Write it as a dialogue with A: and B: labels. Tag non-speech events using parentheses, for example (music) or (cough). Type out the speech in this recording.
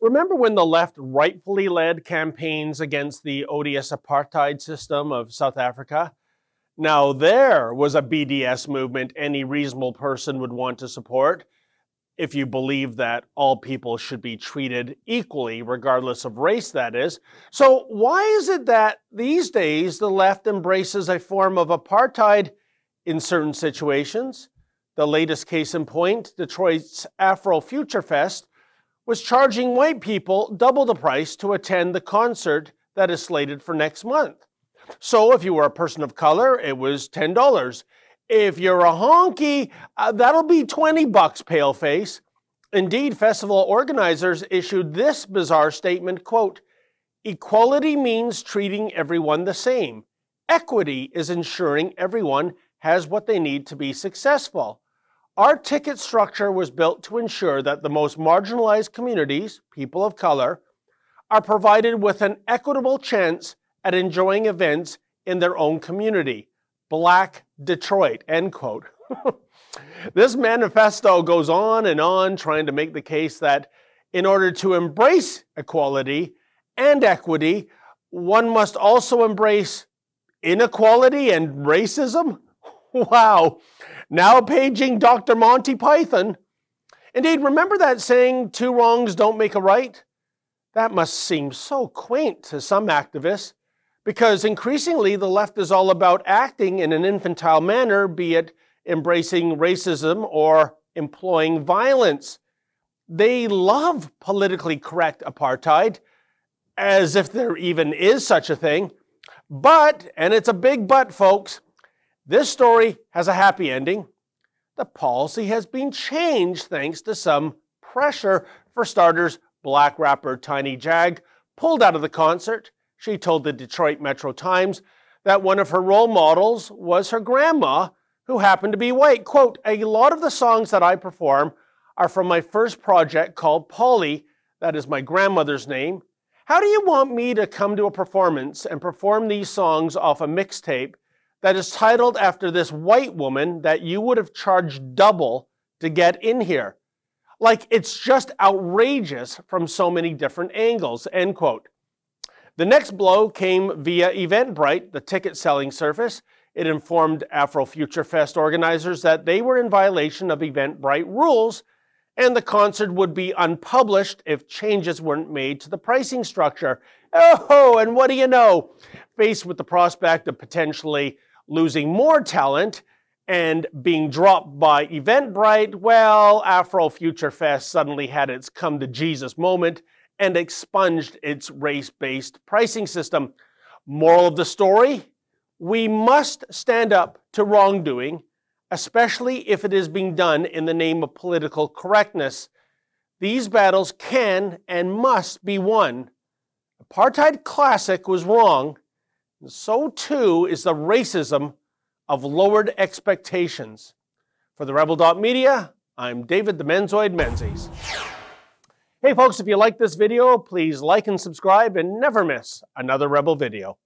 A: Remember when the left rightfully led campaigns against the odious apartheid system of South Africa? Now, there was a BDS movement any reasonable person would want to support if you believe that all people should be treated equally, regardless of race, that is. So, why is it that these days the left embraces a form of apartheid in certain situations? The latest case in point, Detroit's Afro Future Fest, was charging white people double the price to attend the concert that is slated for next month. So if you were a person of color, it was $10. If you're a honky, uh, that'll be 20 bucks, paleface. Indeed, festival organizers issued this bizarre statement, quote, "Equality means treating everyone the same. Equity is ensuring everyone has what they need to be successful." Our ticket structure was built to ensure that the most marginalized communities, people of color, are provided with an equitable chance at enjoying events in their own community. Black Detroit, end quote. (laughs) this manifesto goes on and on, trying to make the case that in order to embrace equality and equity, one must also embrace inequality and racism. (laughs) Wow. Now paging Dr. Monty Python. Indeed, remember that saying, two wrongs don't make a right? That must seem so quaint to some activists because increasingly the left is all about acting in an infantile manner, be it embracing racism or employing violence. They love politically correct apartheid, as if there even is such a thing. But, and it's a big but, folks, this story has a happy ending. The policy has been changed thanks to some pressure. For starters, black rapper Tiny Jag pulled out of the concert. She told the Detroit Metro Times that one of her role models was her grandma, who happened to be white. Quote, a lot of the songs that I perform are from my first project called Polly, that is my grandmother's name. How do you want me to come to a performance and perform these songs off a mixtape that is titled after this white woman that you would have charged double to get in here. Like it's just outrageous from so many different angles, end quote. The next blow came via Eventbrite, the ticket selling service. It informed Afrofuturefest organizers that they were in violation of Eventbrite rules and the concert would be unpublished if changes weren't made to the pricing structure. Oh, and what do you know? Faced with the prospect of potentially losing more talent and being dropped by Eventbrite, well, Afro Future Fest suddenly had its come to Jesus moment and expunged its race based pricing system. Moral of the story we must stand up to wrongdoing, especially if it is being done in the name of political correctness. These battles can and must be won. Apartheid Classic was wrong, so too is the racism of lowered expectations. For the Rebel.media, I'm David the Menzoid Menzies. Hey folks, if you like this video, please like and subscribe and never miss another Rebel video.